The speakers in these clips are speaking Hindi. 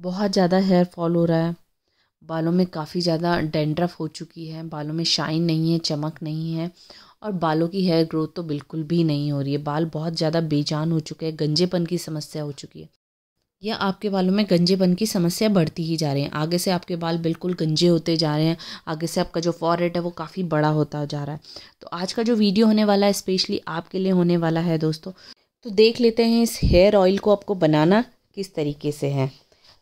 बहुत ज़्यादा हेयर फॉल हो रहा है बालों में काफ़ी ज़्यादा डेंड्रफ हो चुकी है बालों में शाइन नहीं है चमक नहीं है और बालों की हेयर ग्रोथ तो बिल्कुल भी नहीं हो रही है बाल बहुत ज़्यादा बेजान हो चुके हैं गंजेपन की समस्या हो चुकी है या आपके बालों में गंजेपन की समस्या बढ़ती ही जा रही है आगे से आपके बाल बिल्कुल गंजे होते जा रहे हैं आगे से आपका जो फॉरहेड है वो काफ़ी बड़ा होता जा रहा है तो आज का जो वीडियो होने वाला है स्पेशली आपके लिए होने वाला है दोस्तों तो देख लेते हैं इस हेयर ऑयल को आपको बनाना किस तरीके से है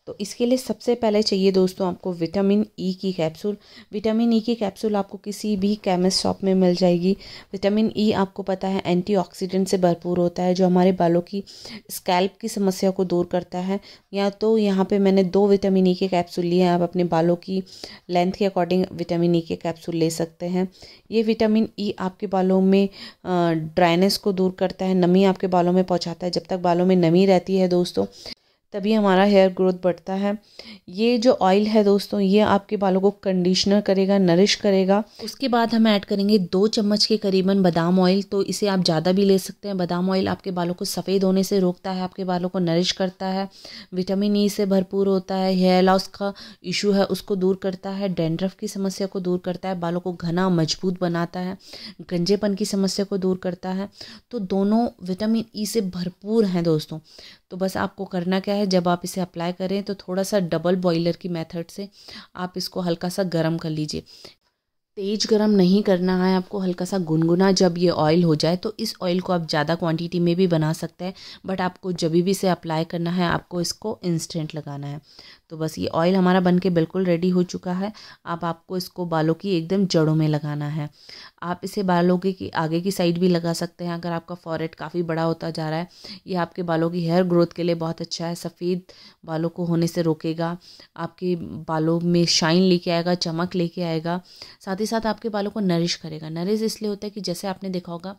तो इसके लिए सबसे पहले चाहिए दोस्तों आपको विटामिन ई e की कैप्सूल विटामिन ई e की कैप्सूल आपको किसी भी केमिस्ट शॉप में मिल जाएगी विटामिन ई e आपको पता है एंटीऑक्सीडेंट से भरपूर होता है जो हमारे बालों की स्कैल्प की समस्या को दूर करता है या तो यहाँ पे मैंने दो विटामिन ई e के कैप्सूल लिए हैं आप अपने बालों की लेंथ के अकॉर्डिंग विटामिन ई e के कैप्सूल ले सकते हैं ये विटामिन ई e आपके बालों में ड्राइनेस को दूर करता है नमी आपके बालों में पहुँचाता है जब तक बालों में नमी रहती है दोस्तों तभी हमारा हेयर ग्रोथ बढ़ता है ये जो ऑयल है दोस्तों ये आपके बालों को कंडीशनर करेगा नरिश करेगा उसके बाद हम ऐड करेंगे दो चम्मच के करीबन बादाम ऑयल तो इसे आप ज़्यादा भी ले सकते हैं बादाम ऑयल आपके बालों को सफ़ेद होने से रोकता है आपके बालों को नरिश करता है विटामिन ई e से भरपूर होता है हेयर लॉस का इशू है उसको दूर करता है डेंड्रफ की समस्या को दूर करता है बालों को घना मजबूत बनाता है गंजेपन की समस्या को दूर करता है तो दोनों विटामिन ई e से भरपूर हैं दोस्तों तो बस आपको करना क्या है है जब आप इसे अप्लाई करें तो थोड़ा सा डबल बॉयलर की मेथड से आप इसको हल्का सा गर्म कर लीजिए तेज गरम नहीं करना है आपको हल्का सा गुनगुना जब ये ऑयल हो जाए तो इस ऑयल को आप ज़्यादा क्वांटिटी में भी बना सकते हैं बट आपको जब भी इसे अप्लाई करना है आपको इसको इंस्टेंट लगाना है तो बस ये ऑयल हमारा बन के बिल्कुल रेडी हो चुका है अब आप आपको इसको बालों की एकदम जड़ों में लगाना है आप इसे बालों की आगे की साइड भी लगा सकते हैं अगर आपका फॉरेड काफ़ी बड़ा होता जा रहा है ये आपके बालों की हेयर ग्रोथ के लिए बहुत अच्छा है सफ़ेद बालों को होने से रोकेगा आपके बालों में शाइन लेके आएगा चमक लेके आएगा साथ साथ ही साथ आपके बालों को नरिश करेगा नरिश इसलिए होता है कि जैसे आपने देखा होगा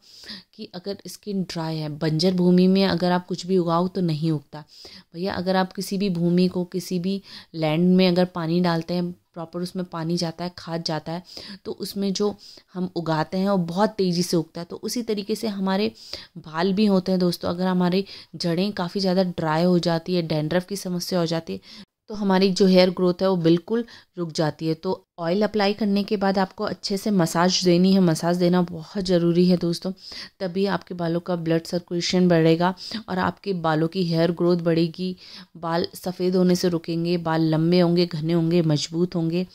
कि अगर स्किन ड्राई है बंजर भूमि में अगर आप कुछ भी उगाओ तो नहीं उगता भैया अगर आप किसी भी भूमि को किसी भी लैंड में अगर पानी डालते हैं प्रॉपर उसमें पानी जाता है खाद जाता है तो उसमें जो हम उगाते हैं वो बहुत तेज़ी से उगता है तो उसी तरीके से हमारे बाल भी होते हैं दोस्तों अगर हमारी जड़ें काफ़ी ज़्यादा ड्राई हो जाती है डेंड्रफ की समस्या हो जाती है तो हमारी जो हेयर ग्रोथ है वो बिल्कुल रुक जाती है तो ऑयल अप्लाई करने के बाद आपको अच्छे से मसाज देनी है मसाज देना बहुत ज़रूरी है दोस्तों तभी आपके बालों का ब्लड सर्कुलेशन बढ़ेगा और आपके बालों की हेयर ग्रोथ बढ़ेगी बाल सफ़ेद होने से रुकेंगे बाल लंबे होंगे घने होंगे मजबूत होंगे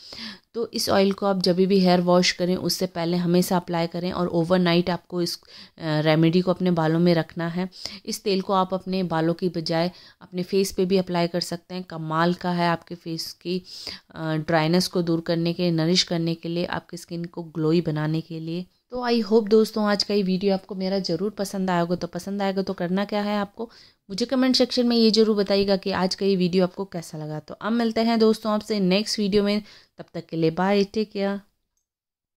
तो इस ऑयल को आप जब भी हेयर वॉश करें उससे पहले हमेशा अप्लाई करें और ओवरनाइट आपको इस रेमेडी को अपने बालों में रखना है इस तेल को आप अपने बालों की बजाय अपने फेस पे भी अप्लाई कर सकते हैं कमाल का है आपके फेस की ड्राइनेस को दूर करने के नरिश करने के लिए आपकी स्किन को ग्लोई बनाने के लिए तो आई होप दोस्तों आज का ये वीडियो आपको मेरा ज़रूर पसंद आएगा तो पसंद आएगा तो करना क्या है आपको मुझे कमेंट सेक्शन में ये ज़रूर बताइएगा कि आज का ये वीडियो आपको कैसा लगा तो अब मिलते हैं दोस्तों आपसे नेक्स्ट वीडियो में तब तक के लिए बाय टेक केयर